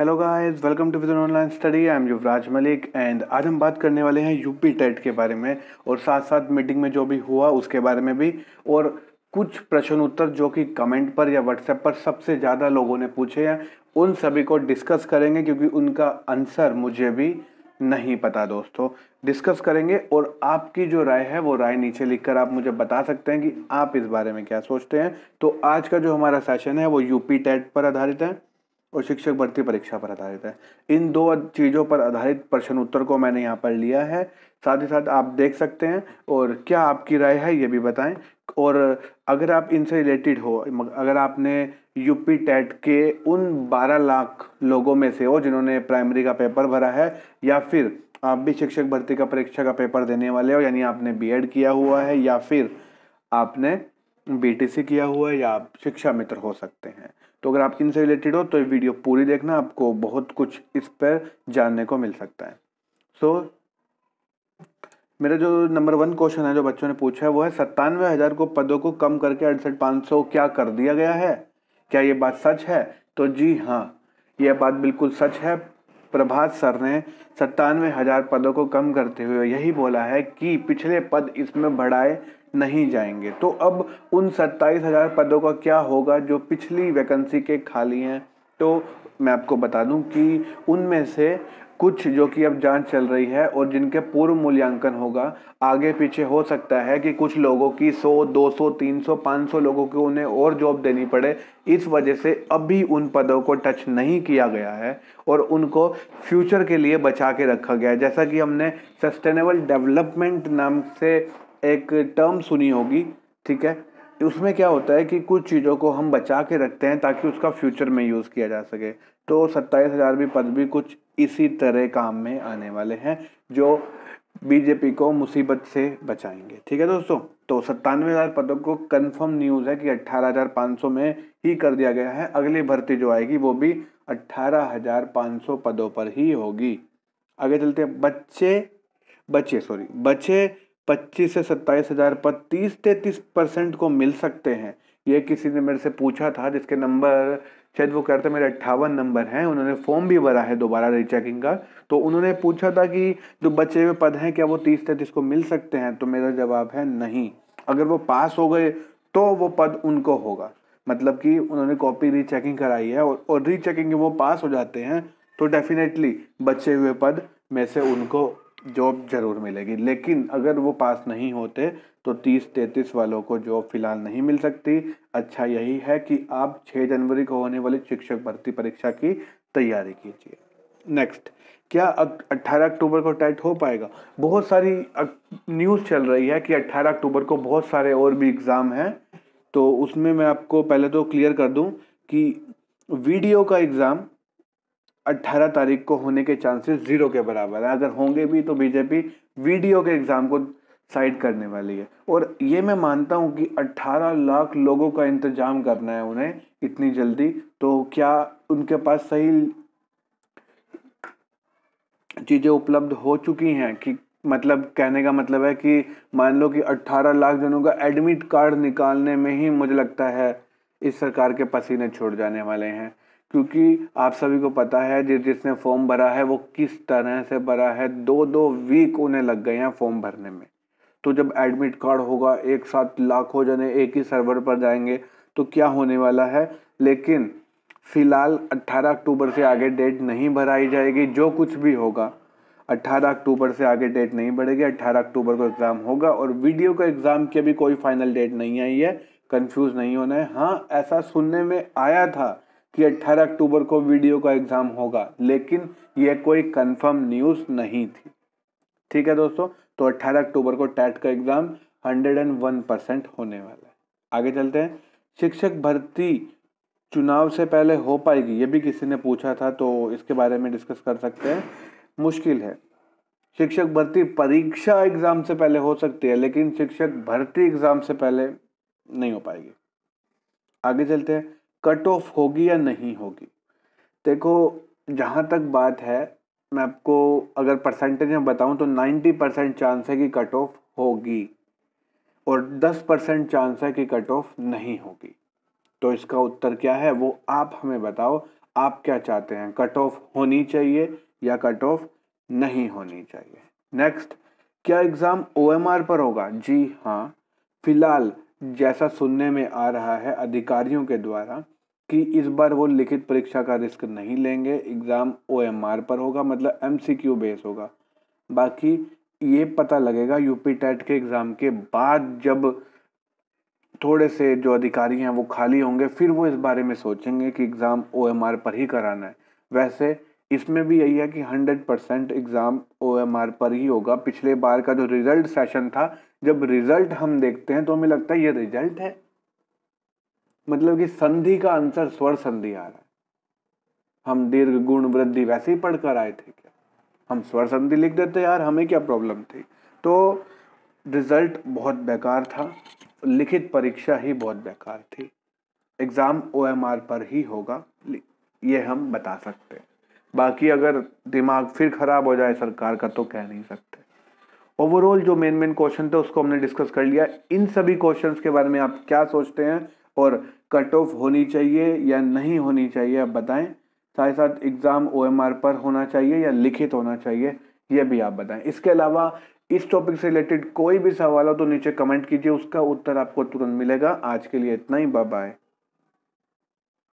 hello guys welcome to with online study I am Yuvraj Malik and आज हम बात करने वाले हैं यूपी टेट के बारे में और साथ साथ मीटिंग में जो भी हुआ उसके बारे में भी और कुछ प्रश्न उत्तर जो कि कमेंट पर या व्हाट्सएप पर सबसे ज़्यादा लोगों ने पूछे हैं उन सभी को डिस्कस करेंगे क्योंकि उनका आंसर मुझे भी नहीं पता दोस्तों डिस्कस करेंगे और आपकी जो राय है वो राय नीचे लिखकर आप मुझे बता सकते हैं कि आप इस बारे में क्या सोचते हैं तो आज का जो हमारा सेशन है वो यूपी टेट पर आधारित है और शिक्षक भर्ती परीक्षा पर आधारित है इन दो चीज़ों पर आधारित प्रश्न उत्तर को मैंने यहाँ पर लिया है साथ ही साथ आप देख सकते हैं और क्या आपकी राय है ये भी बताएं और अगर आप इनसे रिलेटेड हो अगर आपने यूपी टेट के उन 12 लाख लोगों में से हो जिन्होंने प्राइमरी का पेपर भरा है या फिर आप भी शिक्षक भर्ती का परीक्षा का पेपर देने वाले हो यानी आपने बी किया हुआ है या फिर आपने बीटीसी किया हुआ है या आप शिक्षा मित्र हो सकते हैं तो अगर आप इनसे रिलेटेड हो तो ये वीडियो पूरी देखना आपको बहुत कुछ इस पर जानने को मिल सकता है सो so, मेरा जो नंबर वन क्वेश्चन है जो बच्चों ने पूछा है वो है सत्तानवे हज़ार को पदों को कम करके अड़सठ पाँच सौ क्या कर दिया गया है क्या ये बात सच है तो जी हाँ यह बात बिल्कुल सच है प्रभात सर ने सत्तानवे हजार पदों को कम करते हुए यही बोला है कि पिछले पद इसमें बढ़ाए नहीं जाएंगे तो अब उन सत्ताईस हजार पदों का क्या होगा जो पिछली वैकेंसी के खाली हैं तो मैं आपको बता दूं कि उनमें से कुछ जो कि अब जांच चल रही है और जिनके पूर्व मूल्यांकन होगा आगे पीछे हो सकता है कि कुछ लोगों की 100, 200, 300, 500 लोगों को उन्हें और जॉब देनी पड़े इस वजह से अभी उन पदों को टच नहीं किया गया है और उनको फ्यूचर के लिए बचा के रखा गया है जैसा कि हमने सस्टेनेबल डेवलपमेंट नाम से एक टर्म सुनी होगी ठीक है उसमें क्या होता है कि कुछ चीज़ों को हम बचा के रखते हैं ताकि उसका फ्यूचर में यूज़ किया जा सके तो सत्ताईस हज़ार भी पद भी कुछ इसी तरह काम में आने वाले हैं जो बीजेपी को मुसीबत से बचाएंगे ठीक है दोस्तों तो सत्तानवे हज़ार पदों को कंफर्म न्यूज़ है कि अट्ठारह हज़ार पाँच सौ में ही कर दिया गया है अगली भर्ती जो आएगी वो भी अट्ठारह हज़ार पाँच सौ पदों पर ही होगी आगे चलते हैं बच्चे बच्चे सॉरी बच्चे पच्चीस से सत्ताईस हज़ार पर तीस तैंतीस परसेंट को मिल सकते हैं ये किसी ने मेरे से पूछा था जिसके नंबर शायद वो करते मेरे अट्ठावन नंबर हैं उन्होंने फॉर्म भी भरा है दोबारा रीचेकिंग का तो उन्होंने पूछा था कि जो बचे हुए पद हैं क्या वो तीस तैंतीस को मिल सकते हैं तो मेरा जवाब है नहीं अगर वो पास हो गए तो वो पद उनको होगा मतलब कि उन्होंने कॉपी रीचेकिंग कराई है और, और रीचेकिंग वो पास हो जाते हैं तो डेफिनेटली बचे हुए पद में से उनको जॉब ज़रूर मिलेगी लेकिन अगर वो पास नहीं होते तो तीस तैंतीस वालों को जॉब फिलहाल नहीं मिल सकती अच्छा यही है कि आप छः जनवरी को होने वाली शिक्षक भर्ती परीक्षा की तैयारी कीजिए नेक्स्ट क्या 18 अक्टूबर को टाइट हो पाएगा बहुत सारी न्यूज़ चल रही है कि 18 अक्टूबर को बहुत सारे और भी एग्ज़ाम हैं तो उसमें मैं आपको पहले तो क्लियर कर दूं कि वीडियो का एग्ज़ाम 18 तारीख को होने के चांसेस ज़ीरो के बराबर है अगर होंगे भी तो बीजेपी वीडियो के एग्ज़ाम को साइड करने वाली है और ये मैं मानता हूँ कि 18 लाख लोगों का इंतजाम करना है उन्हें इतनी जल्दी तो क्या उनके पास सही चीज़ें उपलब्ध हो चुकी हैं कि मतलब कहने का मतलब है कि मान लो कि 18 लाख जनों का एडमिट कार्ड निकालने में ही मुझे लगता है इस सरकार के पसीने छोड़ जाने वाले हैं क्योंकि आप सभी को पता है जिस जिसने फॉर्म भरा है वो किस तरह से भरा है दो दो वीक उन्हें लग गए हैं फॉर्म भरने में तो जब एडमिट कार्ड होगा एक साथ लाखों जने एक ही सर्वर पर जाएंगे तो क्या होने वाला है लेकिन फिलहाल 18 अक्टूबर से आगे डेट नहीं भराई जाएगी जो कुछ भी होगा 18 अक्टूबर से आगे डेट नहीं बढ़ेगी 18 अक्टूबर को एग्ज़ाम होगा और वीडियो का एग्ज़ाम की अभी कोई फाइनल डेट नहीं आई है कंफ्यूज नहीं होना है हाँ ऐसा सुनने में आया था कि 18 अक्टूबर को वीडियो का एग्ज़ाम होगा लेकिन यह कोई कंफर्म न्यूज़ नहीं थी ठीक है दोस्तों तो 18 अक्टूबर को टैट का एग्ज़ाम 101 परसेंट होने वाला है आगे चलते हैं शिक्षक भर्ती चुनाव से पहले हो पाएगी ये भी किसी ने पूछा था तो इसके बारे में डिस्कस कर सकते हैं मुश्किल है शिक्षक भर्ती परीक्षा एग्ज़ाम से पहले हो सकती है लेकिन शिक्षक भर्ती एग्ज़ाम से पहले नहीं हो पाएगी आगे चलते हैं कट ऑफ होगी या नहीं होगी देखो जहाँ तक बात है मैं आपको अगर परसेंटेज में बताऊँ तो नाइन्टी परसेंट चांस है कि कट ऑफ होगी और दस परसेंट चांस है कि कट ऑफ नहीं होगी तो इसका उत्तर क्या है वो आप हमें बताओ आप क्या चाहते हैं कट ऑफ होनी चाहिए या कट ऑफ नहीं होनी चाहिए नेक्स्ट क्या एग्ज़ाम ओ पर होगा जी हाँ फिलहाल जैसा सुनने में आ रहा है अधिकारियों के द्वारा कि इस बार वो लिखित परीक्षा का रिस्क नहीं लेंगे एग्ज़ाम ओ पर होगा मतलब एम बेस होगा बाकी ये पता लगेगा यूपी टेट के एग्ज़ाम के बाद जब थोड़े से जो अधिकारी हैं वो खाली होंगे फिर वो इस बारे में सोचेंगे कि एग्ज़ाम ओ पर ही कराना है वैसे इसमें भी यही है कि 100 परसेंट एग्ज़ाम ओ पर ही होगा पिछले बार का जो रिजल्ट सेशन था जब रिजल्ट हम देखते हैं तो हमें लगता है ये रिजल्ट है मतलब कि संधि का आंसर स्वर संधि आ रहा है हम दीर्घ गुण वृद्धि वैसे ही पढ़कर आए थे क्या हम स्वर संधि लिख देते यार हमें क्या प्रॉब्लम थी तो रिजल्ट बहुत बेकार था लिखित परीक्षा ही बहुत बेकार थी एग्ज़ाम ओ पर ही होगा ये हम बता सकते हैं बाकी अगर दिमाग फिर ख़राब हो जाए सरकार का तो कह नहीं सकते ओवरऑल जो मेन मेन क्वेश्चन थे उसको हमने डिस्कस कर लिया इन सभी क्वेश्चंस के बारे में आप क्या सोचते हैं और कट ऑफ होनी चाहिए या नहीं होनी चाहिए आप बताएं साथ साथ एग्ज़ाम ओ पर होना चाहिए या लिखित होना चाहिए यह भी आप बताएं इसके अलावा इस टॉपिक से रिलेटेड कोई भी सवाल हो तो नीचे कमेंट कीजिए उसका उत्तर आपको तुरंत मिलेगा आज के लिए इतना ही बाय